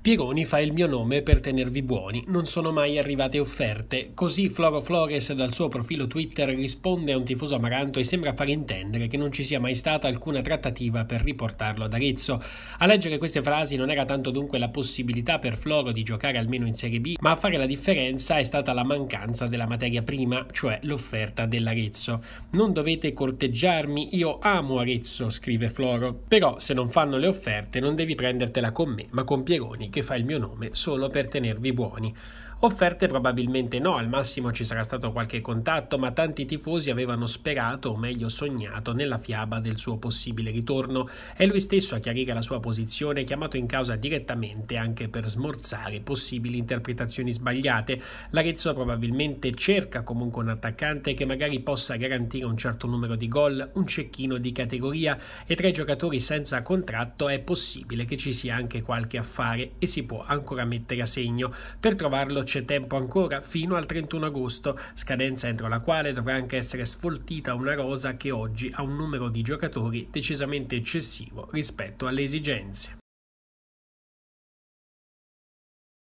Pironi fa il mio nome per tenervi buoni, non sono mai arrivate offerte. Così Floro Flores dal suo profilo Twitter risponde a un tifoso amaranto e sembra far intendere che non ci sia mai stata alcuna trattativa per riportarlo ad Arezzo. A leggere queste frasi non era tanto dunque la possibilità per Floro di giocare almeno in Serie B, ma a fare la differenza è stata la mancanza della materia prima, cioè l'offerta dell'Arezzo. Non dovete corteggiarmi, io amo Arezzo, scrive Floro, però se non fanno le offerte non devi prendertela con me, ma con Pieroni che fa il mio nome solo per tenervi buoni. Offerte probabilmente no, al massimo ci sarà stato qualche contatto, ma tanti tifosi avevano sperato, o meglio sognato, nella fiaba del suo possibile ritorno. È lui stesso a chiarire la sua posizione, chiamato in causa direttamente anche per smorzare possibili interpretazioni sbagliate. L'Arezzo probabilmente cerca comunque un attaccante che magari possa garantire un certo numero di gol, un cecchino di categoria e tra i giocatori senza contratto è possibile che ci sia anche qualche affare e si può ancora mettere a segno. Per trovarlo c'è tempo ancora fino al 31 agosto, scadenza entro la quale dovrà anche essere sfoltita una rosa che oggi ha un numero di giocatori decisamente eccessivo rispetto alle esigenze.